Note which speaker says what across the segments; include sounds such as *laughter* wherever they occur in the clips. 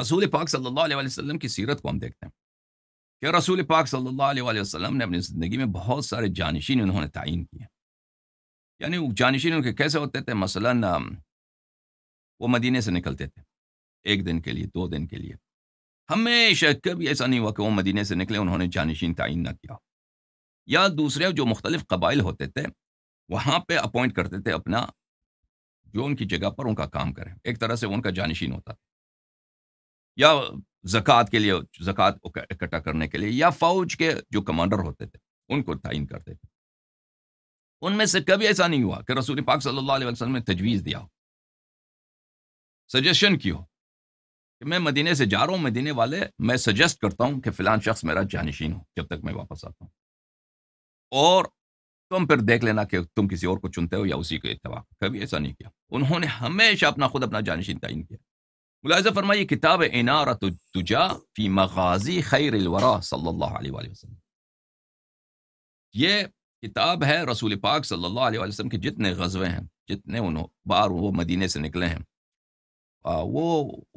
Speaker 1: رسول پاک صلی اللہ علیہ وسلم کی سیرت کو ہم دیکھتے ہیں کہ رسول پاک صلی اللہ علیہ وسلم نے اپنی زندگی میں بہت سارے جانشین انہوں نے تعین کیے یعنی وہ جانشین ان کے کیسے ہوتے تھے مثلاً وہ مدینے سے نکلتے تھے ایک دن کے لیے دو دن کے لیے ہمیشہ کبھی ایسا نہیں ہوا کہ وہ مدینے سے نکلے انہوں نے جانشین تعین نہ کیا یا دوسرے جو مختلف قبائل ہوتے تھے وہاں پہ اپوائنٹ کرتے تھے اپنا جو ان کی جگہ پر ان کا کام کرے ایک طرح سے ان کا جانشین ہوتا تھا یا زکوٰۃ کے لیے زکوٰۃ اکٹھا کرنے کے لیے یا فوج کے جو کمانڈر ہوتے تھے ان کو تعین کرتے تھے ان میں سے کبھی ایسا نہیں ہوا کہ رسول پاک صلی اللہ علیہ وسلم نے تجویز دیا ہو سجیشن کی ہو کہ میں مدینے سے جا رہا ہوں مدینے والے میں سجیسٹ کرتا ہوں کہ فلان شخص میرا جانشین ہو جب تک میں واپس آتا ہوں اور تم پھر دیکھ لینا کہ تم کسی اور کو چنتے ہو یا اسی کو اتباع کبھی ایسا نہیں کیا انہوں نے ہمیشہ اپنا خود اپنا جانشین تعین کیا ملاحظہ فرمائیے کتاب انارت فی مغازی خیر الورا صلی اللہ علیہ وآلہ وسلم یہ کتاب ہے رسول پاک صلی اللہ علیہ وسلم کے جتنے غزوے ہیں جتنے انہوں بار وہ مدینے سے نکلے ہیں وہ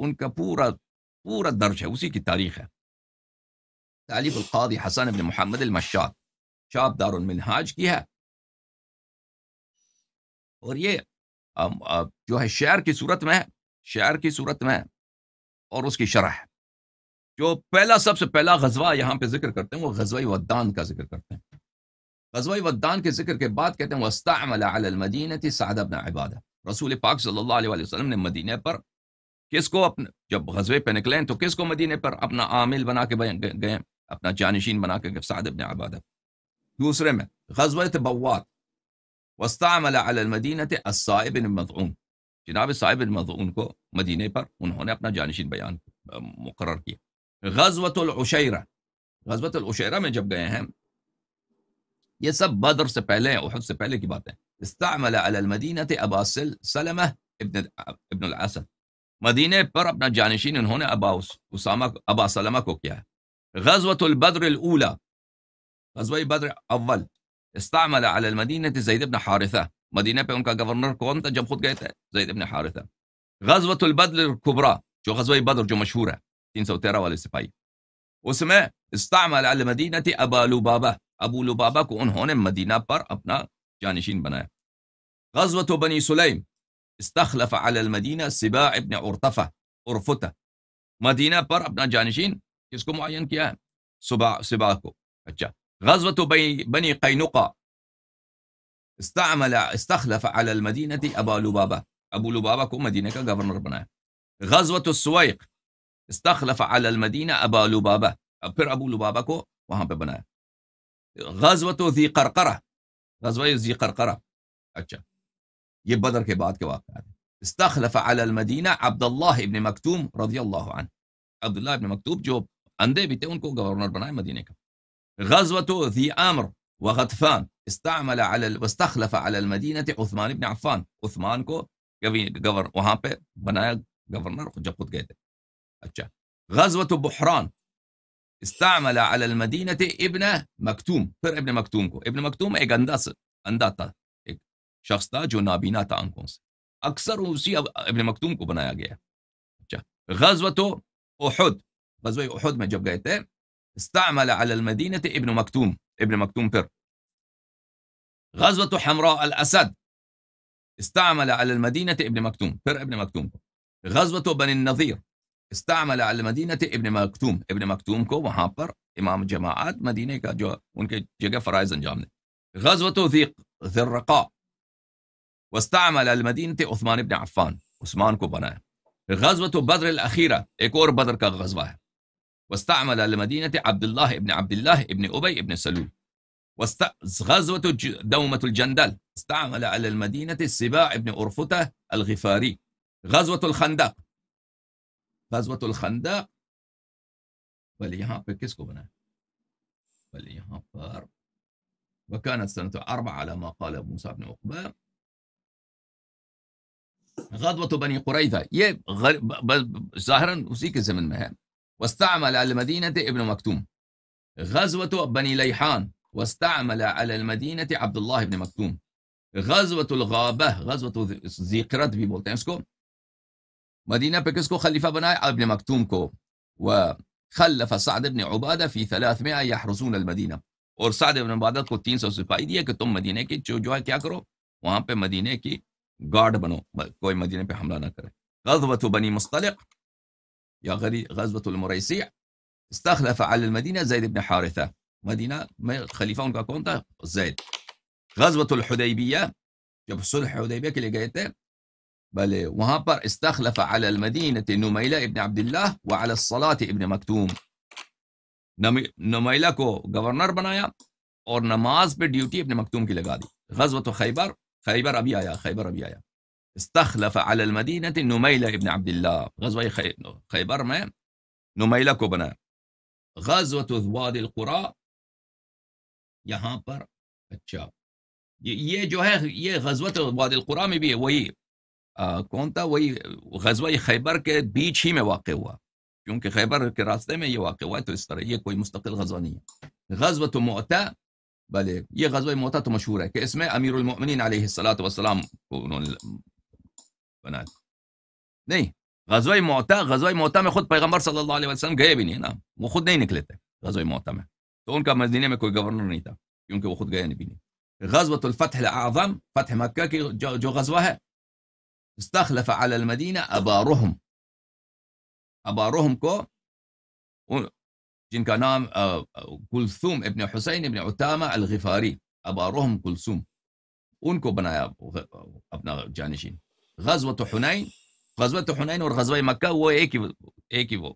Speaker 1: ان کا پورا پورا درج ہے اسی کی تاریخ ہے تعلیف القاضی حسن ابن محمد المشاد شاب دار ان کی ہے اور یہ جو ہے شعر کی صورت میں ہے شعر کی صورت میں اور اس کی شرح ہے جو پہلا سب سے پہلا غزوہ یہاں پہ ذکر کرتے ہیں وہ غزوہ ودان کا ذکر کرتے ہیں غزوہ ودان کے ذکر کے بعد کہتے ہیں وَاسْتَعْمَلَ عَلَى الْمَدِينَةِ سَعْدَ بْنَ عبادہ رسول پاک صلی اللہ علیہ وسلم نے مدینہ پر کس کو اپنے جب غزوے پہ نکلیں تو کس کو مدینہ پر اپنا عامل بنا کے گئے اپنا جانشین بنا کے سعد بن عبادہ دوسرے میں غزوہ غزوت بواد وسطیٰ ملا مدینت اس جناب صاحب المضعون کو مدینے پر انہوں نے اپنا جانشین بیان مقرر کیا غزوت العشیرہ غزوت العشیرہ میں جب گئے ہیں یہ سب بدر سے پہلے ہیں احد سے پہلے کی باتیں استعمل على المدینة ابا سل ابن, العسل مدینے پر اپنا جانشین انہوں نے ابا, ابا سلمہ کو کیا ہے غزوت البدر الاولى غزوة بدر اول استعمل على المدينة زيد بن حارثة مدینہ پہ ان کا گورنر کون تھا جب خود گئے تھے زید ابن حارثہ کبرا جو جو غزوہ بدر مشہور ہے تین سو تیرہ والے اس میں استعمال مدینہ پر اپنا جانشین بنایا بنی سلیم استخلف علی المدینہ سبا ابن عرطفہ عرفتہ مدینہ پر اپنا جانشین کس کو معین کیا ہے صبح سبا کو اچھا غزوت و بنی قین استعمل استخلف على المدينة أبا لبابة أبو لبابة كو مدينة का गवर्नर غزوة السويق استخلف على المدينة أبا لبابة फिर أبو لبابة كو وهم पे غزوة ذي قرقرة غزوة ذي قرقرة अच्छा ये बदर के बाद استخلف على المدينة عبد الله بن مكتوم رضي الله عنه عبد الله بن مكتوم جوب अंधे بيتون كو उनको गवर्नर बनाया غزوة ذي أمر وغطفان استعمل على واستخلف على المدينه عثمان بن عفان عثمان کو کبھی گور وہاں پہ بنایا گورنر جب خود گئے تھے اچھا غزوه بحران استعمل على المدينه ابن مكتوم پھر ابن مكتوم کو ابن مكتوم ایک انداز انداتا ایک شخص تھا جو نابینا تھا آنکھوں سے اکثر اسی ابن مكتوم کو بنایا گیا اچھا غزوه احد غزوه احد میں جب گئے تھے استعمل على المدينه ابن مكتوم ابن مكتوم پھر غزوة حمراء الأسد استعمل على المدينة ابن مكتوم فر ابن مكتوم غزوة بني النظير استعمل على المدينة ابن مكتوم ابن مكتوم كو محبر امام جماعات مدينة كا جو ونك جيجا فرايز انجامنا غزوة ذي الرقاء واستعمل على المدينة عثمان ابن عفان عثمان كو بناه غزوة بدر الأخيرة ايكور بدر كغزوة واستعمل على المدينة عبد الله ابن عبد الله ابن أبي ابن سلول غزوة دومة الجندل استعمل على المدينة السباع بن أرفته الغفاري غزوة الخندق غزوة الخندق وكانت سنة أربعة على ما قال موسى بن عقبة غزوة بني قريظة ये ظاهرا وسيك के مهام واستعمل على المدينة ابن مكتوم غزوة بني ليحان واستعمل على المدينة عبد الله بن مكتوم غزوة الغابة غزوة ذکرت بھی بولتے مدينة بكسكو کو مدینہ ابن مكتوم كو وخلف سعد بن عبادہ فی 300 يحرسون المدينة اور سعد بن عبادة کو 300 سپاہی دیا کہ تم مدینہ کی جو, جو ہے کیا کرو وہاں پہ مدینہ کی گارڈ بنو کوئی مدینہ پہ حملہ نہ کرے غزوة بنی مستلق یا غزوة المريسيع استخلف على المدينة زيد بن حارثة مدينه خليفه اون كونتا زيد غزوه الحديبيه جب صلح الحديبيه كي لقيت بل وهابر استخلف على المدينه نميلة ابن عبد الله وعلى الصلاه ابن مكتوم نميلة كو جوفرنر بنايا اور نماز پہ ڈیوٹی ابن مكتوم کی لگا دی غزوه خیبر خیبر ابھی آیا خیبر ابھی آیا استخلف على المدينه نميلة ابن عبد الله غزوه خیبر میں نميلة کو بنا غزوه ذواد القرى یہاں پر اچھا یہ جو ہے یہ غزوت واد القرا میں بھی ہے وہی کون تھا وہی غزوہ خیبر کے بیچ ہی میں واقع ہوا کیونکہ خیبر کے راستے میں یہ واقع ہوا ہے تو اس طرح یہ کوئی مستقل غزوہ نہیں ہے غزو تو محتا بلے یہ غزوہ معتا تو مشہور ہے کہ اس میں امیر المؤمنین علیہ السلاۃ وسلام کو انہوں نے بنا نہیں غزوہ معتا غزوہ معتا میں خود پیغمبر صلی اللہ علیہ وسلم گئے بھی نہیں نا وہ خود نہیں نکلے تھے غزوہ معتا میں تو ان کا مدینے میں کوئی گورنر نہیں تھا کیونکہ وہ خود گیا نبی نہیں غزوة الفتح العظم فتح مكة جو, جو غزوة ہے استخلف على المدينة أبارهم أبارهم کو جن کا نام کلثوم آه، آه، ابن حسين ابن عتامة الغفاري أبارهم کلثوم ان کو بنایا اپنا جانشین غزوة حنين غزوہ حنین اور غزوہ مکہ وہ ایک ہی ایک ہی وہ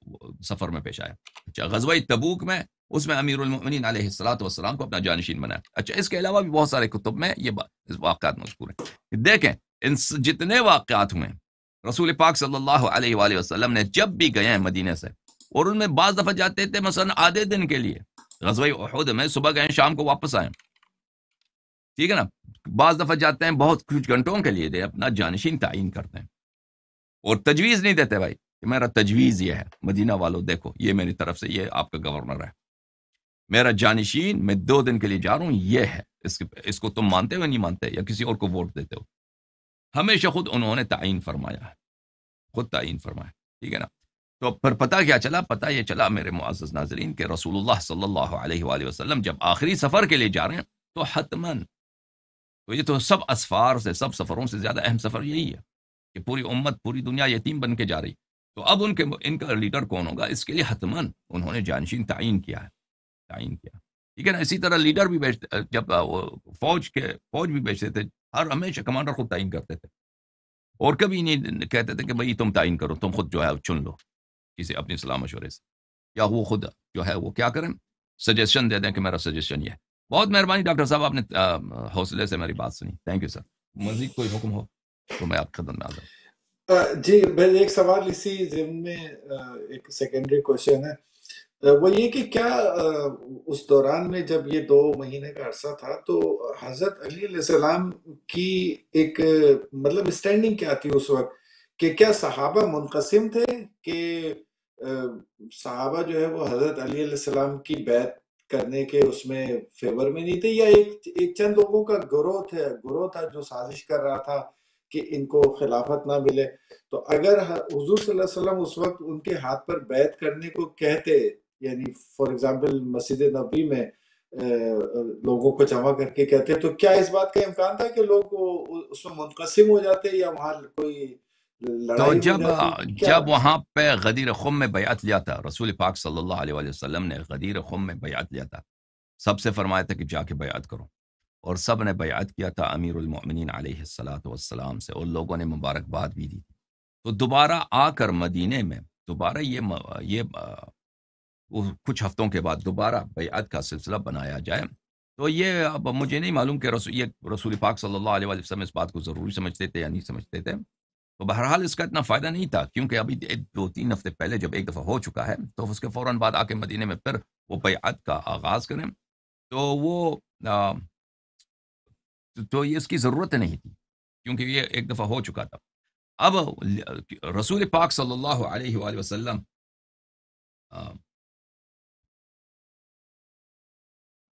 Speaker 1: سفر میں پیش آیا اچھا غزوہ تبوک میں اس میں امیر المؤمنین علیہ السلاۃ والسلام کو اپنا جانشین بنایا اچھا اس کے علاوہ بھی بہت سارے کتب میں یہ واقعات مذکور ہیں دیکھیں ان جتنے واقعات ہوئے رسول پاک صلی اللہ علیہ وآلہ وسلم نے جب بھی گئے ہیں مدینہ سے اور ان میں بعض دفعہ جاتے تھے مثلا آدھے دن کے لیے غزوہ احد میں صبح گئے شام کو واپس آئے ٹھیک ہے نا بعض دفعہ جاتے ہیں بہت کچھ گھنٹوں کے لیے دے اپنا جانشین تعین کرتے ہیں اور تجویز نہیں دیتے بھائی کہ میرا تجویز یہ ہے مدینہ والو دیکھو یہ میری طرف سے یہ آپ کا گورنر ہے میرا جانشین میں دو دن کے لیے جا رہا ہوں یہ ہے اس اس کو تم مانتے ہو نہیں مانتے یا کسی اور کو ووٹ دیتے ہو ہمیشہ خود انہوں نے تعین فرمایا ہے خود تعین فرمایا ٹھیک ہے نا تو پھر پتہ کیا چلا پتہ یہ چلا میرے معزز ناظرین کہ رسول اللہ صلی اللہ علیہ وآلہ وسلم جب آخری سفر کے لیے جا رہے ہیں تو حتمن تو یہ تو سب اسفار سے سب سفروں سے زیادہ اہم سفر یہی ہے کہ پوری امت پوری دنیا یتیم بن کے جا رہی تو اب ان کے ان کا لیڈر کون ہوگا اس کے لیے حتمان انہوں نے جانشین تعین کیا ہے تعین کیا ٹھیک ہے نا اسی طرح لیڈر بھی بیچتے جب فوج کے فوج بھی بیچتے تھے ہر ہمیشہ کمانڈر خود تعین کرتے تھے اور کبھی نہیں کہتے تھے کہ بھائی تم تعین کرو تم خود جو ہے چن لو کسی اپنی صلاح مشورے سے یا وہ خود جو ہے وہ کیا کریں سجیشن دے دیں کہ میرا سجیشن یہ ہے بہت مہربانی ڈاکٹر صاحب آپ نے حوصلے سے میری بات سنی تھینک یو سر مزید کوئی حکم ہو میں آپ کا
Speaker 2: جی ایک سوال اسی ضمن میں ایک سیکنڈری کوشچن ہے وہ یہ کہ کیا اس دوران میں جب یہ دو مہینے کا عرصہ تھا تو حضرت علی علیہ السلام کی ایک مطلب اسٹینڈنگ کیا تھی اس وقت کہ کیا صحابہ منقسم تھے کہ صحابہ جو ہے وہ حضرت علی علیہ السلام کی بیت کرنے کے اس میں فیور میں نہیں تھے یا ایک چند لوگوں کا گروہ تھا گروہ تھا جو سازش کر رہا تھا کہ ان کو خلافت نہ ملے تو اگر حضور صلی اللہ علیہ وسلم اس وقت ان کے ہاتھ پر بیعت کرنے کو کہتے یعنی فار ایگزامپل مسجد نبی میں لوگوں کو جمع کر کے کہتے تو کیا اس بات کا امکان تھا کہ لوگ اس میں منقسم ہو جاتے یا وہاں کوئی تو جب جب وہاں
Speaker 1: پہ غدیر خم میں بیعت لیا تھا رسول پاک صلی اللہ علیہ وسلم نے غدیر خم میں بیعت لیا تھا سب سے فرمایا تھا کہ جا کے بیعت کرو اور سب نے بیعت کیا تھا امیر المؤمنین علیہ السلاۃ والسلام سے اور لوگوں نے مبارکباد بھی دی تو دوبارہ آ کر مدینے میں دوبارہ یہ م... یہ کچھ ہفتوں کے بعد دوبارہ بیعت کا سلسلہ بنایا جائے تو یہ اب مجھے نہیں معلوم کہ رسول یہ رسول پاک صلی اللہ علیہ وآلہ وسلم اس بات کو ضروری سمجھتے تھے یا نہیں سمجھتے تھے تو بہرحال اس کا اتنا فائدہ نہیں تھا کیونکہ ابھی دو تین ہفتے پہلے جب ایک دفعہ ہو چکا ہے تو اس کے فوراً بعد آ کے مدینے میں پھر وہ بیعت کا آغاز کریں تو وہ تو یہ اس کی ضرورت نہیں تھی کیونکہ یہ ایک دفعہ ہو چکا تھا اب رسول پاک صلی اللہ علیہ وآلہ وسلم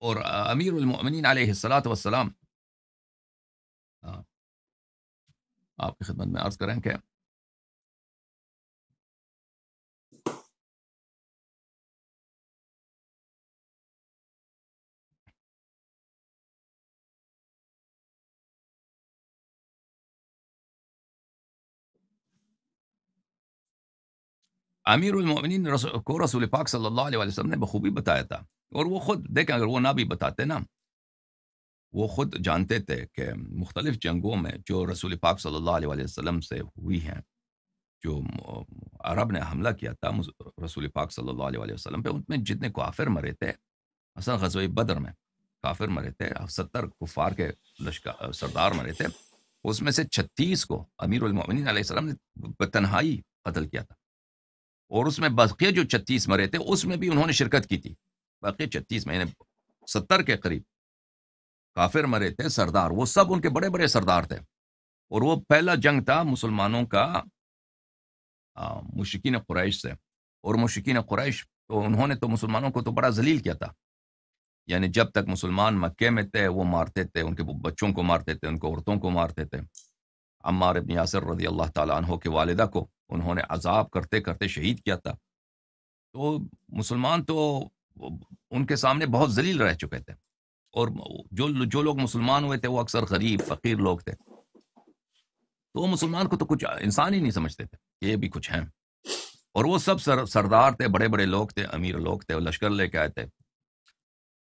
Speaker 3: اور امیر المؤمنین علیہ السلات وسلم آپ کی خدمت میں عرض کریں کہ
Speaker 1: امیر المومنین رسول کو رسول پاک صلی اللہ علیہ وسلم نے بخوبی بتایا تھا اور وہ خود دیکھیں اگر وہ نہ بھی بتاتے نا وہ خود جانتے تھے کہ مختلف جنگوں میں جو رسول پاک صلی اللہ علیہ وسلم سے ہوئی ہیں جو عرب نے حملہ کیا تھا رسول پاک صلی اللہ علیہ وسلم پہ ان میں جتنے کافر مرے تھے اصل غزوہ بدر میں کافر مرے تھے ستر کفار کے لشکر سردار مرے تھے اس میں سے چھتیس کو امیر المومنین علیہ السلام نے بتنہائی تنہائی قتل کیا تھا اور اس میں باقی جو چھتیس مرے تھے اس میں بھی انہوں نے شرکت کی تھی باقی چھتیس میں یعنی ستر کے قریب کافر مرے تھے سردار وہ سب ان کے بڑے بڑے سردار تھے اور وہ پہلا جنگ تھا مسلمانوں کا مشکین قریش سے اور مشکین قریش تو انہوں نے تو مسلمانوں کو تو بڑا ذلیل کیا تھا یعنی جب تک مسلمان مکے میں تھے وہ مارتے تھے ان کے بچوں کو مارتے تھے ان کو عورتوں کو مارتے تھے عمار ابن یاسر رضی اللہ تعالیٰ عنہ کے والدہ کو انہوں نے عذاب کرتے کرتے شہید کیا تھا تو مسلمان تو ان کے سامنے بہت ذلیل رہ چکے تھے اور جو جو لوگ مسلمان ہوئے تھے وہ اکثر غریب فقیر لوگ تھے تو وہ مسلمان کو تو کچھ انسان ہی نہیں سمجھتے تھے یہ بھی کچھ ہیں اور وہ سب سر سردار تھے بڑے بڑے لوگ تھے امیر لوگ تھے لشکر لے کے آئے تھے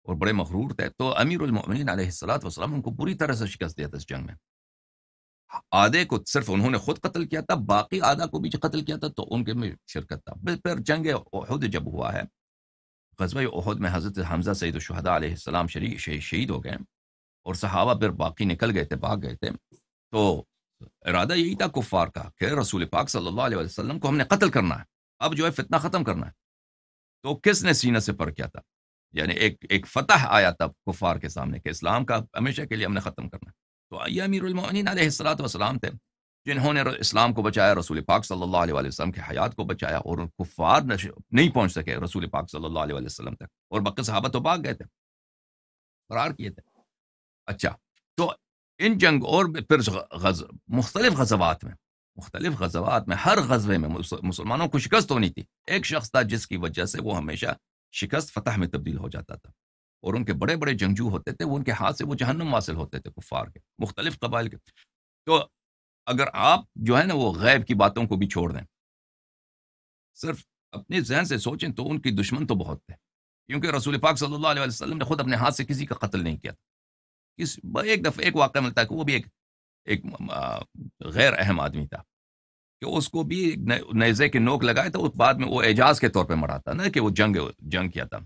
Speaker 1: اور بڑے مغرور تھے تو امیر المؤمنین علیہ السلام والسلام ان کو پوری طرح سے شکست دیا تھا اس جنگ میں آدھے کو صرف انہوں نے خود قتل کیا تھا باقی آدھا کو بھی قتل کیا تھا تو ان کے میں شرکت تھا پھر جنگ عہد جب ہوا ہے قصبۂ عہد میں حضرت حمزہ سعید و علیہ السلام شریف شہید ہو گئے اور صحابہ پھر باقی نکل گئے تھے بھاگ گئے تھے تو ارادہ یہی تھا کفار کا کہ رسول پاک صلی اللہ علیہ وسلم کو ہم نے قتل کرنا ہے اب جو ہے فتنہ ختم کرنا ہے تو کس نے سینہ سے پر کیا تھا یعنی ایک ایک فتح آیا تھا کفار کے سامنے کہ اسلام کا ہمیشہ کے لیے ہم نے ختم کرنا ہے تو امیر المعین علیہ السلاۃ وسلام تھے جنہوں نے اسلام کو بچایا رسول پاک صلی اللہ علیہ وسلم کے حیات کو بچایا اور ان نہیں پہنچ سکے رسول پاک صلی اللہ علیہ وسلم تک اور بقی صحابہ تو پاک گئے تھے فرار کیے تھے اچھا تو ان جنگ اور پھر غز مختلف غزوات میں مختلف غزوات میں ہر غزوے میں مسلمانوں کو شکست ہونی تھی ایک شخص تھا جس کی وجہ سے وہ ہمیشہ شکست فتح میں تبدیل ہو جاتا تھا اور ان کے بڑے بڑے جنگجو ہوتے تھے وہ ان کے ہاتھ سے وہ جہنم واصل ہوتے تھے کفار کے مختلف قبائل کے تو اگر آپ جو ہے نا وہ غیب کی باتوں کو بھی چھوڑ دیں صرف اپنے ذہن سے سوچیں تو ان کی دشمن تو بہت تھے کیونکہ رسول پاک صلی اللہ علیہ وسلم نے خود اپنے ہاتھ سے کسی کا قتل نہیں کیا ایک دفعہ ایک واقعہ ملتا ہے کہ وہ بھی ایک ایک غیر اہم آدمی تھا کہ اس کو بھی نیزے کے نوک لگائے تھا بعد میں وہ اعجاز کے طور پہ تھا نہ کہ وہ جنگ جنگ کیا تھا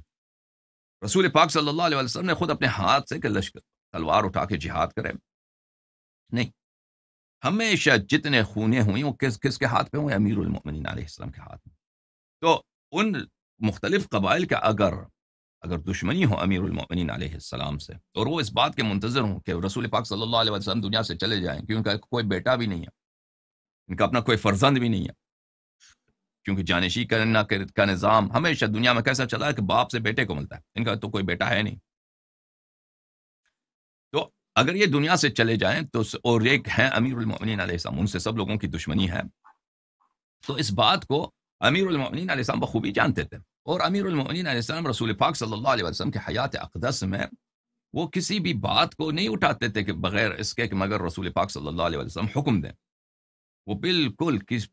Speaker 1: رسول پاک صلی اللہ علیہ وسلم نے خود اپنے ہاتھ سے کہ لشکر تلوار اٹھا کے جہاد کرے نہیں ہمیشہ جتنے خونے ہوئیں وہ کس کس کے ہاتھ پہ ہوئے امیر المومنین علیہ السلام کے ہاتھ میں تو ان مختلف قبائل کا اگر اگر دشمنی ہو امیر المومنین علیہ السلام سے اور وہ اس بات کے منتظر ہوں کہ رسول پاک صلی اللہ علیہ وسلم دنیا سے چلے جائیں کیونکہ کوئی بیٹا بھی نہیں ہے ان کا اپنا کوئی فرزند بھی نہیں ہے کیونکہ جانشی کرنا کا نظام ہمیشہ دنیا میں کیسا چلا ہے کہ باپ سے بیٹے کو ملتا ہے ان کا تو کوئی بیٹا ہے نہیں تو اگر یہ دنیا سے چلے جائیں تو اور ایک ہیں امیر المومنین علیہ السلام ان سے سب لوگوں کی دشمنی ہے تو اس بات کو امیر المومنین علیہ السلام بخوبی جانتے تھے اور امیر المومنین علیہ السلام رسول پاک صلی اللہ علیہ وسلم کے حیات اقدس میں وہ کسی بھی بات کو نہیں اٹھاتے تھے کہ بغیر اس کے کہ مگر رسول پاک صلی اللہ علیہ وسلم حکم دیں وہ بالکل کس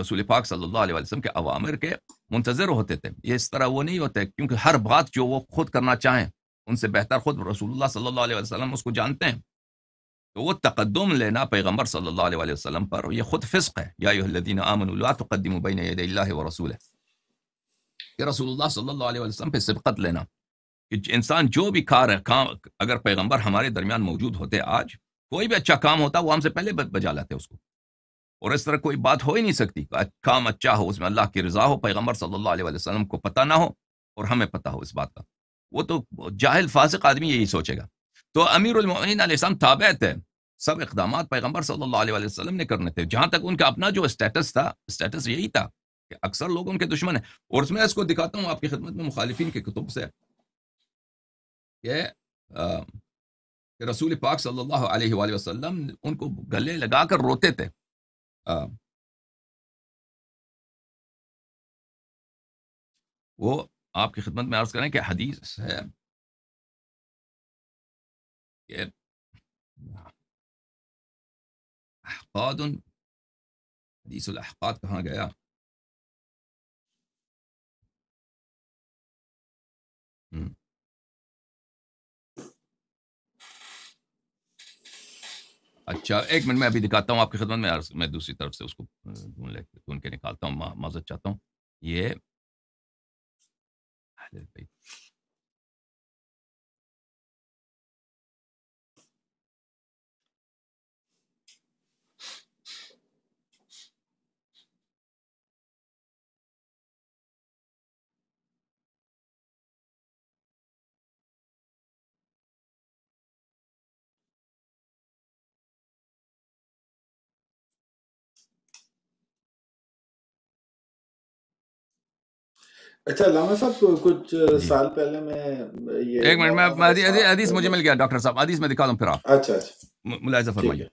Speaker 1: رسول پاک صلی اللہ علیہ وسلم کے عوامر کے منتظر ہوتے تھے یہ اس طرح وہ نہیں ہوتے کیونکہ ہر بات جو وہ خود کرنا چاہیں ان سے بہتر خود رسول اللہ صلی اللہ علیہ وسلم اس کو جانتے ہیں تو وہ تقدم لینا پیغمبر صلی اللہ علیہ وسلم پر یہ خود فسق ہے یادین عامن اللہ قدیم اللہ و رسول ہے رسول اللہ صلی اللہ علیہ وسلم پہ سبقت لینا کہ انسان جو بھی کار ہے کام اگر پیغمبر ہمارے درمیان موجود ہوتے آج کوئی بھی اچھا کام ہوتا وہ ہم سے پہلے بجا لاتے اس کو اور اس طرح کوئی بات ہو ہی نہیں سکتی کام اچھا ہو اس میں اللہ کی رضا ہو پیغمبر صلی اللہ علیہ وسلم کو پتہ نہ ہو اور ہمیں پتہ ہو اس بات کا وہ تو جاہل فاسق آدمی یہی سوچے گا تو امیر المعین علیہ السلام تابعت ہے سب اقدامات پیغمبر صلی اللہ علیہ وسلم نے کرنے تھے جہاں تک ان کا اپنا جو اسٹیٹس تھا اسٹیٹس یہی تھا کہ اکثر لوگ ان کے دشمن ہیں اور اس میں اس کو دکھاتا ہوں آپ کی خدمت میں مخالفین کے کتب سے کہ رسول پاک صلی اللہ علیہ وآلہ وسلم ان کو گلے لگا
Speaker 3: کر روتے تھے Um, وہ آپ کی خدمت میں عرض کریں کہ حدیث ہے کہ احقاد حدیث الاحقاد کہاں گیا
Speaker 1: اچھا ایک منٹ میں ابھی دکھاتا ہوں آپ کی خدمت میں میں دوسری طرف سے اس کو ڈھونڈ کے نکالتا ہوں معذرت چاہتا ہوں یہ
Speaker 3: اچھا علامہ صاحب کچھ جی۔ سال پہلے میں ایک منٹ میں میں
Speaker 1: مجھے مل گیا ڈاکٹر صاحب دکھا دوں پھر آپ اچھا، اچھا۔ ملاحظہ فرمائیے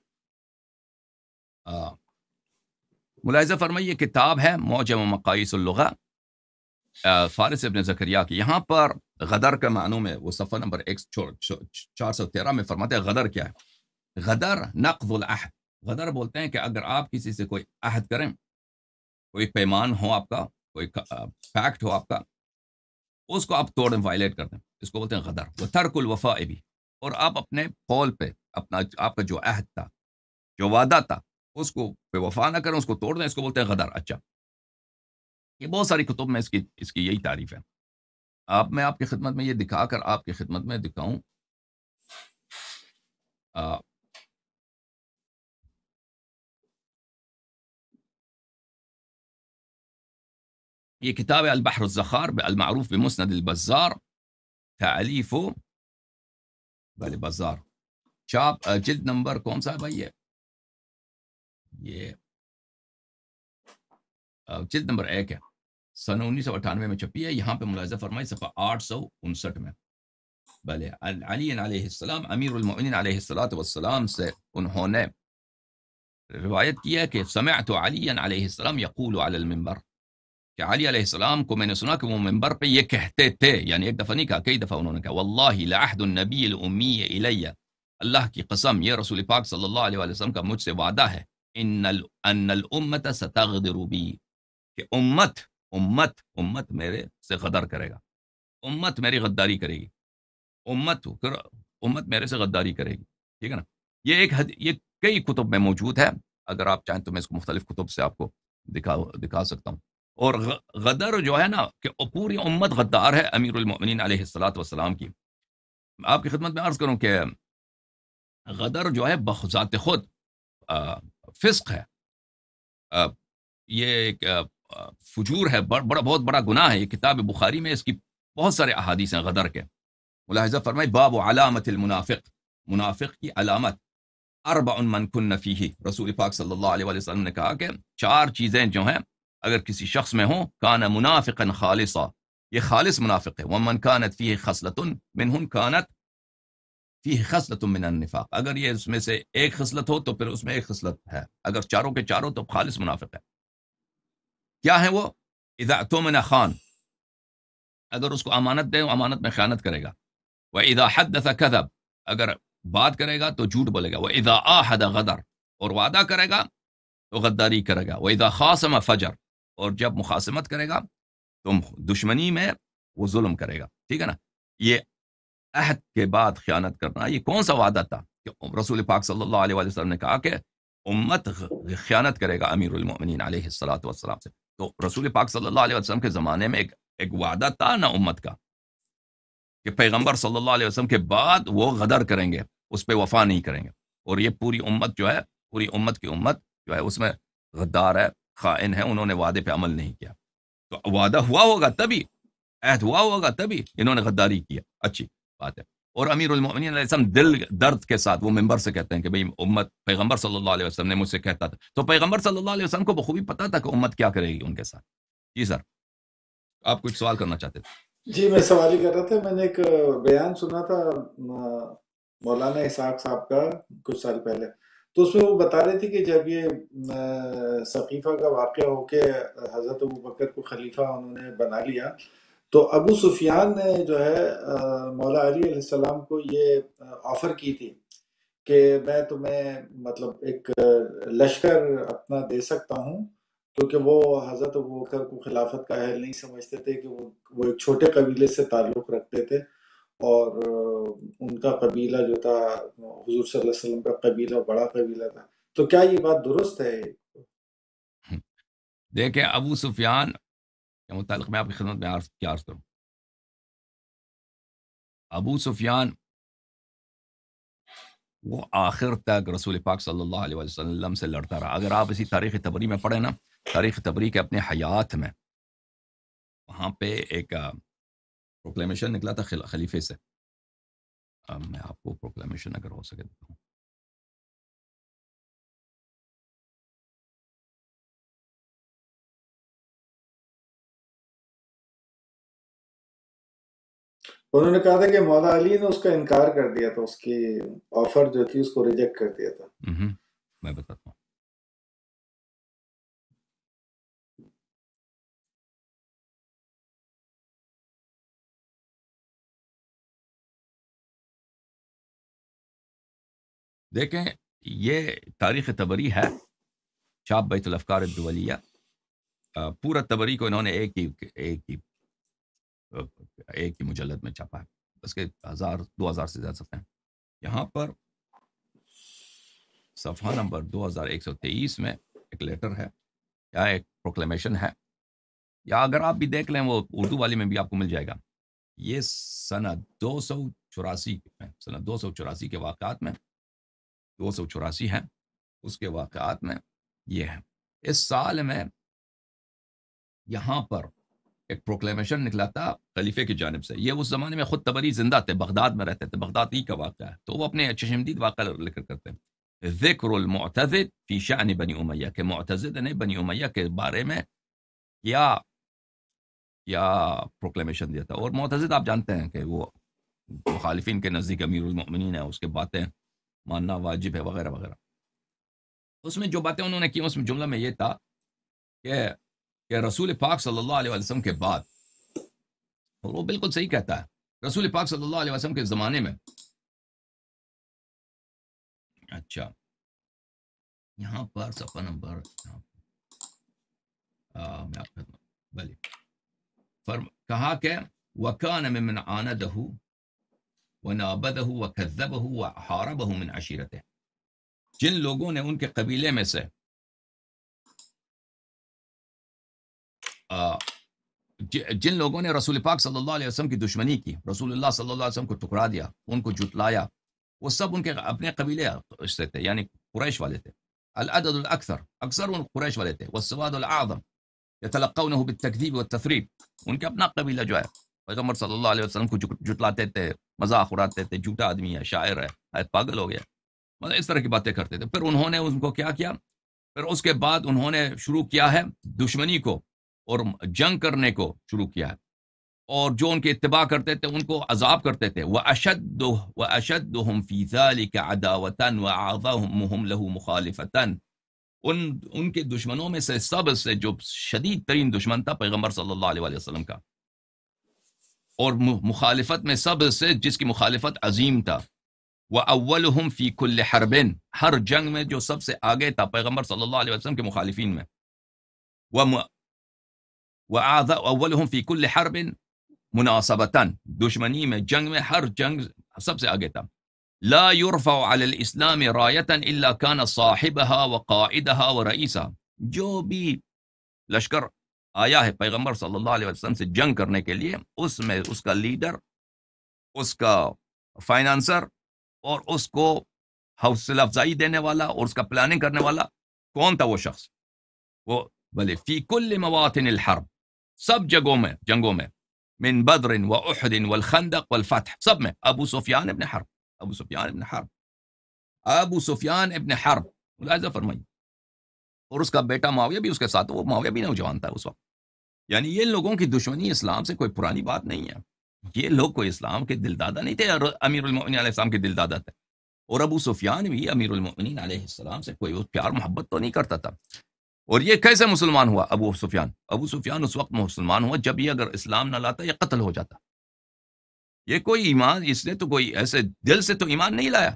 Speaker 1: ملاحظہ فرمائیے کتاب ہے موجم و اللغہ فارس ابن صاحب کی یہاں پر غدر کا معنوں میں وہ صفحہ نمبر ایک چار سو تیرہ میں فرماتے ہیں غدر کیا ہے غدر نقض العہد غدر بولتے ہیں کہ اگر آپ کسی سے کوئی عہد کریں کوئی پیمان ہو آپ کا کوئی فیکٹ ہو آپ کا اس کو آپ توڑیں وائلیٹ کر دیں اس کو بولتے ہیں غدر وہ ترک الوفا بھی اور آپ اپنے قول پہ اپنا آپ کا جو عہد تھا جو وعدہ تھا اس کو پہ وفا نہ کریں اس کو توڑ دیں اس کو بولتے ہیں غدر اچھا یہ بہت ساری کتب میں اس کی اس کی یہی تعریف ہے آپ میں آپ کی خدمت میں یہ دکھا کر آپ کی خدمت میں دکھاؤں في كتاب البحر الزخار المعروف بمسند البزار تعليفه بالي بزار شاب آه، جلد نمبر كوم سابية آه، جلد نمبر ايك سنة 1998 میں چھپی ہے یہاں پہ ملاحظہ فرمائی صفحہ 859 میں بلے علی علیہ السلام امير المؤمنين عليه الصلاة والسلام انہوں نے روایت کیا کہ سمعت علی عليه السلام يقول على المنبر کہ علی علیہ السلام کو میں نے سنا کہ وہ ممبر پہ یہ کہتے تھے یعنی ایک دفعہ نہیں کہا کئی دفعہ انہوں نے کہا واللہ لعہد النبی الامی اللہ کی قسم یہ رسول پاک صلی اللہ علیہ وسلم کا مجھ سے وعدہ ہے ان الامت ستغدر بی کہ امت امت امت میرے سے غدر کرے گا امت میری غداری کرے گی امت امت میرے سے غداری کرے گی ٹھیک ہے نا یہ ایک حد یہ کئی کتب میں موجود ہے اگر آپ چاہیں تو میں اس کو مختلف کتب سے آپ کو دکھا دکھا سکتا ہوں اور غدر جو ہے نا کہ پوری امت غدار ہے امیر المؤمنین علیہ الصلاۃ والسلام کی آپ کی خدمت میں عرض کروں کہ غدر جو ہے بخذات خود فسق ہے یہ ایک فجور ہے بڑا بہت بڑا گناہ ہے یہ کتاب بخاری میں اس کی بہت سارے احادیث ہیں غدر کے ملاحظہ فرمائے باب و علامت المنافق منافق کی علامت اربع من کن فیہی رسول پاک صلی اللہ علیہ وسلم نے کہا کہ چار چیزیں جو ہیں اگر کسی شخص میں ہوں کان منافقا خالصا یہ خالص منافق ہے ومن کانت خصلت من النفاق اگر یہ اس میں سے ایک خصلت ہو تو پھر اس میں ایک خصلت ہے اگر چاروں کے چاروں تو خالص منافق ہے کیا ہے وہ اذا تو خان اگر اس کو امانت دے امانت میں خیانت کرے گا وہ ادا حد کذب اگر بات کرے گا تو جھوٹ بولے گا وہ ادا غدر اور وعدہ کرے گا تو غداری کرے گا وہ ادا خاصم فجر اور جب مخاسمت کرے گا تو دشمنی میں وہ ظلم کرے گا ٹھیک ہے نا یہ عہد کے بعد خیانت کرنا یہ کون سا وعدہ تھا کہ رسول پاک صلی اللہ علیہ وسلم نے کہا کہ امت خیانت کرے گا امیر المومنین علیہ السلاۃ والسلام سے تو رسول پاک صلی اللہ علیہ وسلم کے زمانے میں ایک وعدہ تھا نہ امت کا کہ پیغمبر صلی اللہ علیہ وسلم کے بعد وہ غدر کریں گے اس پہ وفا نہیں کریں گے اور یہ پوری امت جو ہے پوری امت کی امت جو ہے اس میں غدار ہے خائن ہیں انہوں نے وعدے پہ عمل نہیں کیا تو وعدہ ہوا ہوگا تبھی عہد ہوا ہوگا تبھی انہوں نے غداری کیا اچھی بات ہے اور امیر المومنین علیہ السلام دل درد کے ساتھ وہ ممبر سے کہتے ہیں کہ بھئی امت پیغمبر صلی اللہ علیہ وسلم نے مجھ سے کہتا تھا تو پیغمبر صلی اللہ علیہ وسلم کو بخوبی پتا تھا کہ امت کیا کرے گی ان کے ساتھ جی سر آپ کچھ سوال کرنا چاہتے
Speaker 2: تھے جی میں سوال ہی کر رہا تھا میں نے ایک بیان سنا تھا مولانا صاحب کا کچھ سال پہلے تو اس میں وہ بتا رہے تھے کہ جب یہ ثقیفہ کا واقعہ ہو کے حضرت ابو بکر کو خلیفہ انہوں نے بنا لیا تو ابو سفیان نے جو ہے مولا علی علیہ السلام کو یہ آفر کی تھی کہ میں تمہیں مطلب ایک لشکر اپنا دے سکتا ہوں کیونکہ وہ حضرت ابو بکر کو خلافت کا اہل نہیں سمجھتے تھے کہ وہ ایک چھوٹے قبیلے سے تعلق رکھتے تھے اور ان کا قبیلہ جو تھا حضور صلی اللہ علیہ وسلم کا قبیلہ بڑا قبیلہ تھا تو کیا یہ بات
Speaker 3: درست ہے
Speaker 1: دیکھیں ابو سفیان کے متعلق میں میں آپ کی خدمت عرض عرض کیا کروں ابو سفیان وہ آخر تک رسول پاک صلی اللہ علیہ وسلم سے لڑتا رہا اگر آپ اسی تاریخ تبری میں پڑھیں نا تاریخ تبری کے اپنے حیات میں وہاں پہ ایک پروکلیمیشن نکلا تھا خلیفے سے
Speaker 3: اب میں آپ کو پروکلیمیشن اگر ہو سکے دیتا ہوں انہوں نے کہا تھا کہ مولا علی نے اس کا انکار کر دیا تھا اس کی آفر جو تھی اس کو ریجیکٹ کر دیا تھا میں بتاتا ہوں
Speaker 1: دیکھیں یہ تاریخ تبری ہے بیت الفکار الدولیہ پورا تبری کو انہوں نے ایک ہی ایک ہی ایک ہی مجلد میں چھاپا ہے اس کے ہزار دو ہزار سے زیادہ صفحے ہیں یہاں پر صفحہ نمبر دو ہزار ایک سو تیئیس میں ایک لیٹر ہے یا ایک پروکلیمیشن ہے یا اگر آپ بھی دیکھ لیں وہ اردو والی میں بھی آپ کو مل جائے گا یہ سنہ دو سو چوراسی میں سنہ دو سو چوراسی کے واقعات میں دو سو چوراسی ہے اس کے واقعات میں یہ ہے اس سال میں یہاں پر ایک پروکلیمیشن نکلا تھا خلیفے کی جانب سے یہ اس زمانے میں خود تبری زندہ تھے بغداد میں رہتے تھے بغداد ہی کا واقعہ ہے تو وہ اپنے چشمدید واقعہ لکھ کرتے ہیں ذکر المعتزد فی شعن بنی امیہ کے معتزد نے بنی امیہ کے بارے میں کیا کیا پروکلیمیشن دیا تھا اور معتزد آپ جانتے ہیں کہ وہ خالفین کے نزدیک امیر المؤمنین ہے اس کے باتیں ماننا واجب ہے وغیرہ وغیرہ اس میں جو باتیں انہوں نے کی اس میں جملہ میں یہ تھا کہ, کہ رسول پاک صلی اللہ علیہ وسلم کے بعد اور وہ بالکل صحیح کہتا ہے رسول پاک صلی اللہ علیہ وسلم کے زمانے میں
Speaker 3: اچھا یہاں پر
Speaker 1: صفحہ نمبر میں فرم کہا کہ وکان ممن عاندہ ونابده وكذبه وحاربه من عشيرته جن لوگوں نے ان کے قبیلے میں سے آه، جن لوگوں نے رسول پاک صلی اللہ علیہ وسلم کی دشمنی کی رسول اللہ صلی اللہ علیہ وسلم کو ٹکرا دیا ان کو جھٹلایا وہ سب ان کے اپنے قبیلے سے تھے یعنی يعني قریش والے تھے العدد الاكثر اکثر ان قریش والے والسواد الاعظم يتلقونه بالتكذيب والتثريب ان کے اپنا قبیلہ جو پیغمبر صلی اللہ علیہ وسلم کو جٹلاتے تھے مذاق اڑاتے تھے جھوٹا آدمی ہے شاعر ہے پاگل ہو گیا مطلب اس طرح کی باتیں کرتے تھے پھر انہوں نے ان کو کیا کیا پھر اس کے بعد انہوں نے شروع کیا ہے دشمنی کو اور جنگ کرنے کو شروع کیا ہے اور جو ان کے اتباع کرتے تھے ان کو عذاب کرتے تھے وہ اشد و اشد فیضا علی کا اداوتاً آغا لہو مخالفتاً ان کے دشمنوں میں سے سب سے جو شدید ترین دشمن تھا پیغمبر صلی اللہ علیہ وسلم کا اور مخالفت میں سب سے جس کی مخالفت عظیم تھا وہ اول ہم فی کل حربن ہر جنگ میں جو سب سے آگے تھا پیغمبر صلی اللہ علیہ وسلم کے مخالفین میں و اول ہم حرب مناسبتاً دشمنی میں جنگ میں ہر جنگ سب سے آگے تھا لا يرفع على الاسلام رايه الا كان صاحبها وقائدها ورئيسها جو بھی لشکر آیا ہے پیغمبر صلی اللہ علیہ وسلم سے جنگ کرنے کے لیے اس میں اس کا لیڈر اس کا فائنانسر اور اس کو حوصلہ افزائی دینے والا اور اس کا پلاننگ کرنے والا کون تھا وہ شخص وہ بھلے کل مواطن الحرب سب جگہوں میں جنگوں میں من بدر و احد والخندق والفتح سب میں ابو سفیان ابن حرب ابو سفیان ابن حرب ابو سفیان ابن حرب ملاحظہ فرمائیے اور اس کا بیٹا معاویہ بھی اس کے ساتھ وہ معاویہ بھی نوجوان تھا اس وقت یعنی یہ لوگوں کی دشمنی اسلام سے کوئی پرانی بات نہیں ہے یہ لوگ کوئی اسلام کے دل دادا نہیں تھے امیر المون علیہ السلام کے دل دادا تھے اور ابو سفیان بھی امیر المون علیہ السلام سے کوئی پیار محبت تو نہیں کرتا تھا اور یہ کیسے مسلمان ہوا ابو سفیان ابو سفیان اس وقت مسلمان ہوا جب یہ اگر اسلام نہ لاتا یہ قتل ہو جاتا یہ کوئی ایمان اس نے تو کوئی ایسے دل سے تو ایمان نہیں لایا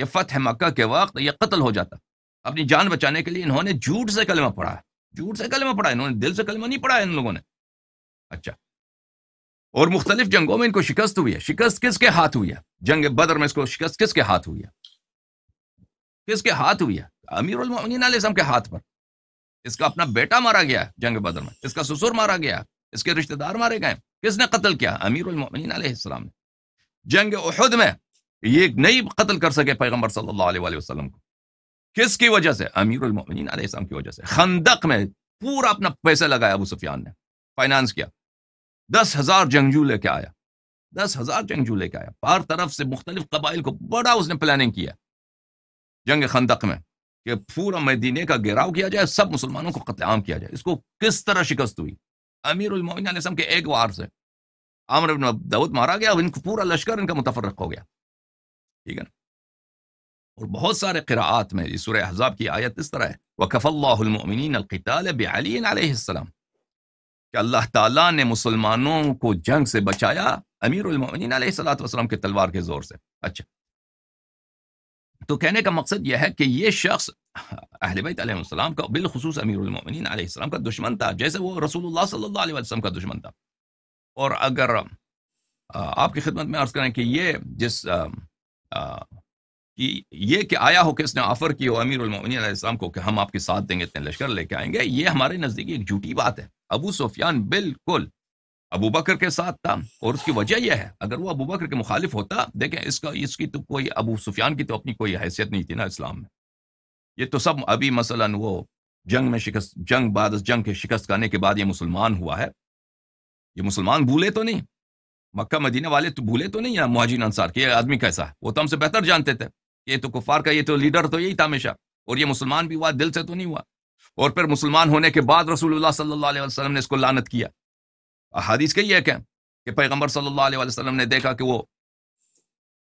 Speaker 1: یہ فتح مکہ کے وقت یہ قتل ہو جاتا اپنی جان بچانے کے لیے انہوں نے جھوٹ سے کلمہ پڑھا جھوٹ سے کلمہ پڑھا انہوں نے دل سے کلمہ نہیں پڑھا ان لوگوں نے اچھا اور مختلف جنگوں میں ان کو شکست ہوئی ہے شکست کس کے ہاتھ ہوئی ہے جنگ بدر میں اس کو شکست کس کس کے کے ہاتھ ہاتھ ہوئی ہوئی ہے ہے امیر المین السلام کے ہاتھ پر اس کا اپنا بیٹا مارا گیا جنگ بدر میں اس کا سسر مارا گیا اس کے رشتہ دار مارے گئے کس نے قتل کیا امیر المین علیہ السلام نے جنگ احد میں یہ نئی قتل کر سکے پیغمبر صلی اللہ علیہ وسلم کو کس کی وجہ سے امیر المومنین علیہ السلام کی وجہ سے خندق میں پورا اپنا پیسہ لگایا ابو سفیان نے فائنانس کیا دس ہزار جنگجو لے کے آیا دس ہزار جنگجو لے کے آیا ہر طرف سے مختلف قبائل کو بڑا اس نے پلاننگ کیا جنگ خندق میں کہ پورا مدینے کا گھیراؤ کیا جائے سب مسلمانوں کو قتل عام کیا جائے اس کو کس طرح شکست ہوئی امیر المومنین علیہ السلام کے ایک وار سے عامر دعوت مارا گیا ان کو پورا لشکر ان کا متفرق ہو گیا ٹھیک ہے نا اور بہت سارے قراءات میں سورہ احزاب کی آیت اس طرح ہے اللہ المؤمنین القتال بعلی علیہ السلام کہ اللہ تعالیٰ نے مسلمانوں کو جنگ سے بچایا امیر المؤمنین علیہ السلط کے تلوار کے زور سے اچھا تو کہنے کا مقصد یہ ہے کہ یہ شخص اہل بیت علیہ السلام کا بالخصوص امیر المؤمنین علیہ السلام کا دشمن تھا جیسے وہ رسول اللہ صلی اللہ علیہ وسلم کا دشمن تھا اور اگر آپ کی خدمت میں عرض کریں کہ یہ جس یہ کہ آیا ہو کہ اس نے آفر کی ہو امیر المومنین علیہ السلام کو کہ ہم آپ کے ساتھ دیں گے اتنے لشکر لے کے آئیں گے یہ ہمارے نزدیکی ایک جھوٹی بات ہے ابو سفیان بالکل ابو بکر کے ساتھ تھا اور اس کی وجہ یہ ہے اگر وہ ابو بکر کے مخالف ہوتا دیکھیں اس کا اس کی تو کوئی ابو سفیان کی تو اپنی کوئی حیثیت نہیں تھی نا اسلام میں یہ تو سب ابھی مثلا وہ جنگ میں شکست جنگ بعد اس جنگ کے شکست کرنے کے بعد یہ مسلمان ہوا ہے یہ مسلمان بھولے تو نہیں مکہ مدینہ والے تو بھولے تو نہیں یا مہاجین انصار کہ یہ آدمی کیسا ہے وہ تو ہم سے بہتر جانتے تھے یہ تو کفار کا یہ تو لیڈر تو یہی تھا ہمیشہ اور یہ مسلمان بھی ہوا دل سے تو نہیں ہوا اور پھر مسلمان ہونے کے بعد رسول اللہ صلی اللہ علیہ وسلم نے اس کو لانت کیا حادیث کا کہ کہ پیغمبر صلی اللہ علیہ وسلم نے دیکھا کہ وہ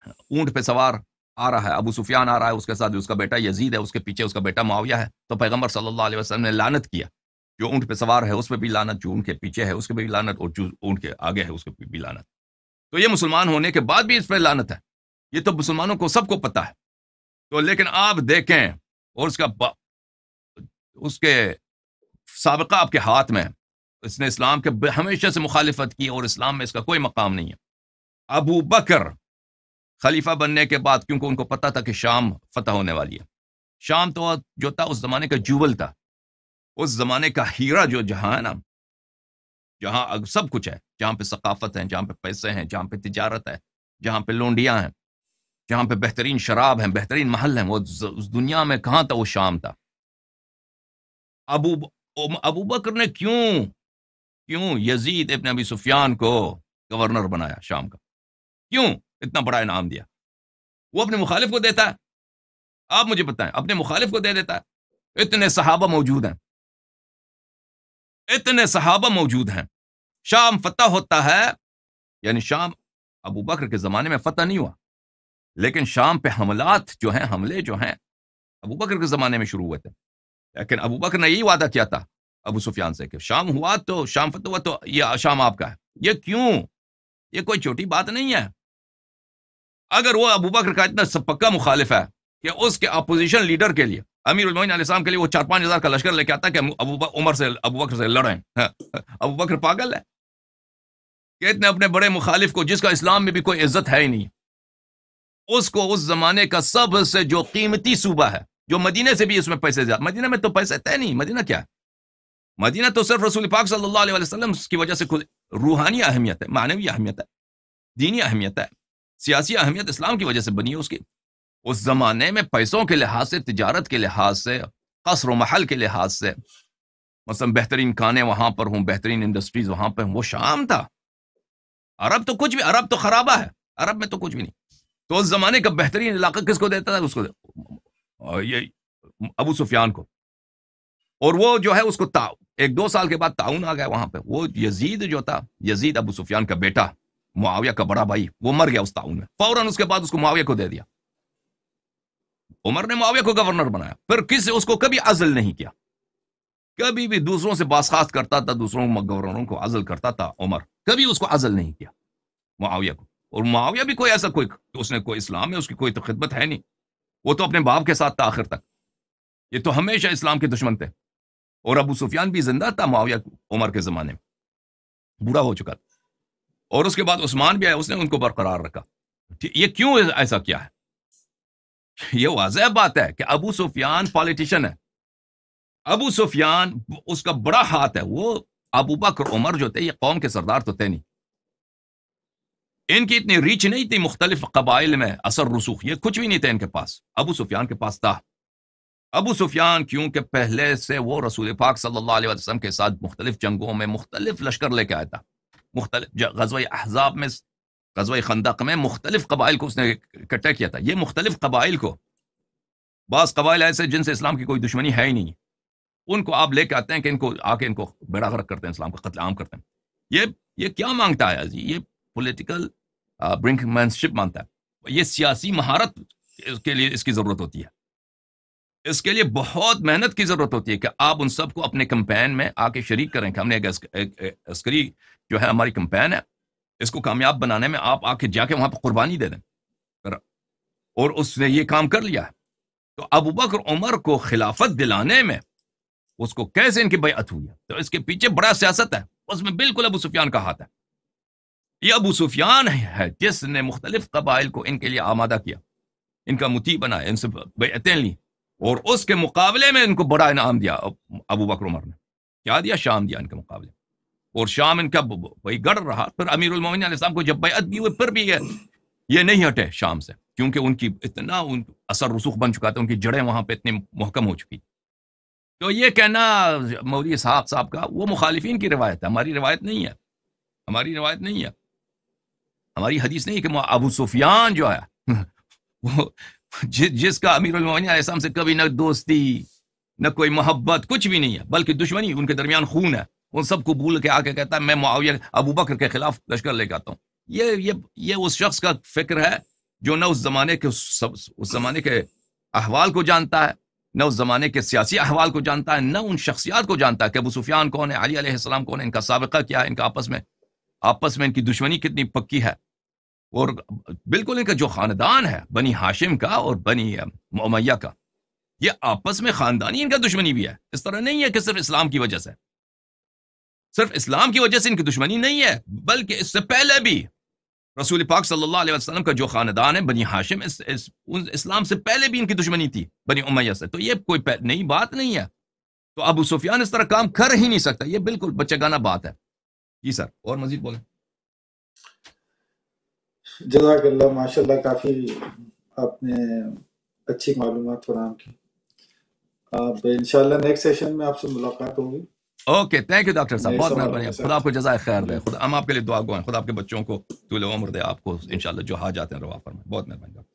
Speaker 1: اونٹ پہ سوار آ رہا ہے ابو سفیان آ رہا ہے اس کے ساتھ اس کا بیٹا یزید ہے اس کے پیچھے اس کا بیٹا معاویہ ہے تو پیغمبر صلی اللہ علیہ وسلم نے لانت کیا جو اونٹ پہ سوار ہے اس پہ بھی لانت جو اونٹ کے پیچھے ہے اس کے بھی لانت اور جو اونٹ کے آگے ہے اس کے بھی لانت تو یہ مسلمان ہونے کے بعد بھی اس پہ لانت ہے یہ تو مسلمانوں کو سب کو پتہ ہے تو لیکن آپ دیکھیں اور اس کا با... اس کے سابقہ آپ کے ہاتھ میں اس نے اسلام کے ہمیشہ سے مخالفت کی اور اسلام میں اس کا کوئی مقام نہیں ہے ابو بکر خلیفہ بننے کے بعد کیونکہ ان کو پتہ تھا کہ شام فتح ہونے والی ہے شام تو جو تھا اس زمانے کا جوبل تھا اس زمانے کا ہیرا جو جہاں ہے نا جہاں سب کچھ ہے جہاں پہ ثقافت ہے جہاں پہ پیسے ہیں جہاں پہ تجارت ہے جہاں پہ لونڈیاں ہیں جہاں پہ بہترین شراب ہیں بہترین محل ہیں وہ اس دنیا میں کہاں تھا وہ شام تھا ابو ابو بکر نے کیوں کیوں یزید ابن ابی سفیان کو گورنر بنایا شام کا کیوں اتنا بڑا انعام دیا وہ اپنے مخالف کو دیتا ہے آپ مجھے بتائیں اپنے مخالف کو دے دیتا ہے اتنے صحابہ موجود ہیں اتنے صحابہ موجود ہیں شام فتح ہوتا ہے یعنی شام ابو بکر کے زمانے میں فتح نہیں ہوا لیکن شام پہ حملات جو ہیں حملے جو ہیں ابو بکر کے زمانے میں شروع ہوئے تھے لیکن ابو بکر نے یہی وعدہ کیا تھا ابو سفیان سے کہ شام ہوا تو شام فتح ہوا تو یہ شام آپ کا ہے یہ کیوں یہ کوئی چھوٹی بات نہیں ہے اگر وہ ابو بکر کا اتنا سب پکا مخالف ہے کہ اس کے اپوزیشن لیڈر کے لیے امیر المین علیہ السلام کے لیے وہ چار پانچ ہزار کا لشکر لے کے آتا ہے کہ عمر سے ابو بکر سے لڑیں *laughs* ابو بکر پاگل ہے کہ اتنے اپنے بڑے مخالف کو جس کا اسلام میں بھی کوئی عزت ہے ہی نہیں اس کو اس زمانے کا سب سے جو قیمتی صوبہ ہے جو مدینہ سے بھی اس میں پیسے زیادہ مدینہ میں تو پیسے طے نہیں مدینہ کیا ہے مدینہ تو صرف رسول پاک صلی اللہ علیہ وسلم کی وجہ سے خود روحانی اہمیت ہے معنوی اہمیت ہے دینی اہمیت ہے سیاسی اہمیت اسلام کی وجہ سے بنی ہے اس کی اس زمانے میں پیسوں کے لحاظ سے تجارت کے لحاظ سے قصر و محل کے لحاظ سے مثلا بہترین کانے وہاں پر ہوں بہترین انڈسٹریز وہاں پہ ہوں وہ شام تھا عرب تو کچھ بھی عرب تو خرابہ ہے عرب میں تو کچھ بھی نہیں تو اس زمانے کا بہترین علاقہ کس کو دیتا تھا اس کو یہ ابو سفیان کو اور وہ جو ہے اس کو تا ایک دو سال کے بعد تعاون آ گیا وہاں پہ وہ یزید جو تھا یزید ابو سفیان کا بیٹا معاویہ کا بڑا بھائی وہ مر گیا اس تعاون میں فوراً اس کے بعد اس کو معاویہ کو دے دیا عمر نے معاویہ کو گورنر بنایا پھر کس اس کو کبھی عزل نہیں کیا کبھی بھی دوسروں سے باسخاست کرتا تھا دوسروں گورنروں کو عزل کرتا تھا عمر کبھی اس کو عزل نہیں کیا معاویہ کو اور معاویہ بھی کوئی ایسا کوئی اس نے کوئی اسلام ہے اس کی کوئی تو خدمت ہے نہیں وہ تو اپنے باپ کے ساتھ تھا آخر تک یہ تو ہمیشہ اسلام کے دشمن تھے اور ابو سفیان بھی زندہ تھا معاویہ عمر کے زمانے میں برا ہو چکا تھا اور اس کے بعد عثمان بھی آیا اس نے ان کو برقرار رکھا یہ کیوں ایسا کیا ہے یہ واضح بات ہے کہ ابو سفیان پالیٹیشن ہے ابو سفیان اس کا بڑا ہاتھ ہے وہ ابو بکر عمر جو تھے یہ قوم کے سردار تو تھے نہیں ان کی اتنی ریچ نہیں تھی مختلف قبائل میں اثر رسوخ یہ کچھ بھی نہیں تھے ان کے پاس ابو سفیان کے پاس تھا ابو سفیان کیونکہ پہلے سے وہ رسول پاک صلی اللہ علیہ وسلم کے ساتھ مختلف جنگوں میں مختلف لشکر لے کے آیا تھا مختلف غزوہ احزاب میں غزوہ خندق میں مختلف قبائل کو اس نے اکٹھا کیا تھا یہ مختلف قبائل کو بعض قبائل ایسے جن سے اسلام کی کوئی دشمنی ہے ہی نہیں ان کو آپ لے کے آتے ہیں کہ ان کو آ کے ان کو بیڑا غرق کرتے ہیں اسلام کا قتل عام کرتے ہیں یہ یہ کیا مانگتا ہے یہ پولیٹیکل برنک مین شپ مانتا ہے یہ سیاسی مہارت کے لیے اس کی ضرورت ہوتی ہے اس کے لیے بہت محنت کی ضرورت ہوتی ہے کہ آپ ان سب کو اپنے کمپین میں آ کے شریک کریں کہ ہم نے ایک عسکری جو ہے ہماری کمپین ہے اس کو کامیاب بنانے میں آپ آ کے جا کے وہاں پہ قربانی دے دیں اور اس نے یہ کام کر لیا ہے تو ابو بکر عمر کو خلافت دلانے میں اس کو کیسے ان کی بیعت ہوئی ہے تو اس کے پیچھے بڑا سیاست ہے اس میں بالکل ابو سفیان کا ہاتھ ہے یہ ابو سفیان ہے جس نے مختلف قبائل کو ان کے لیے آمادہ کیا ان کا متی بنایا ان سے بیعتیں لیں اور اس کے مقابلے میں ان کو بڑا انعام دیا ابو بکر عمر نے کیا دیا شام دیا ان کے مقابلے اور شام ان کا بھائی گڑ رہا پھر امیر المومنین علیہ السلام کو جب بیعت بھی ہوئے پھر بھی یہ یہ نہیں ہٹے شام سے کیونکہ ان کی اتنا ان اثر رسوخ بن چکا تھا ان کی جڑیں وہاں پہ اتنی محکم ہو چکی تو یہ کہنا مولوی صاحب صاحب کا وہ مخالفین کی روایت ہے ہماری روایت نہیں ہے ہماری روایت نہیں ہے ہماری حدیث نہیں کہ ابو سفیان جو ہے *laughs* جس کا امیر علیہ السلام سے کبھی نہ دوستی نہ کوئی محبت کچھ بھی نہیں ہے بلکہ دشمنی ان کے درمیان خون ہے ان سب کو بھول کے آ کے کہتا ہے میں معاویہ ابو بکر کے خلاف لشکر لے جاتا ہوں یہ اس شخص کا فکر ہے جو نہ اس زمانے کے اس زمانے کے احوال کو جانتا ہے نہ اس زمانے کے سیاسی احوال کو جانتا ہے نہ ان شخصیات کو جانتا ہے کہ ابو سفیان کون ہے علی علیہ السلام کون ہے ان کا سابقہ کیا ہے ان کا آپس میں آپس میں ان کی دشمنی کتنی پکی ہے اور بالکل ان کا جو خاندان ہے بنی ہاشم کا اور بنی امیہ کا یہ آپس میں خاندانی ان کا دشمنی بھی ہے اس طرح نہیں ہے کہ صرف اسلام کی وجہ سے صرف اسلام کی وجہ سے ان کی دشمنی نہیں ہے بلکہ اس سے پہلے بھی رسول پاک صلی اللہ علیہ وسلم کا جو خاندان ہے بنی ہاشم اس, اس, اسلام سے پہلے بھی ان کی دشمنی تھی بنی امیہ سے تو یہ کوئی نئی بات نہیں ہے تو ابو سفیان اس طرح کام کر ہی نہیں سکتا یہ بالکل بچگانہ گانا بات ہے جی سر اور مزید بولیں
Speaker 2: جزاک اللہ ماشاء اللہ کافی آپ نے اچھی معلومات فراہم کی آپ نیکسٹ سیشن میں سے ملاقات ہوگی
Speaker 1: اوکے تھینک یو ڈاکٹر صاحب بہت مہربانی خدا آپ کو جزائے خیر دے خدا ہم آپ کے لیے دعا گو خدا آپ کے بچوں کو طول عمر دے آپ کو انشاءاللہ اللہ جو حاجات ہیں روا فرمائیں بہت مہربانی ڈاکٹر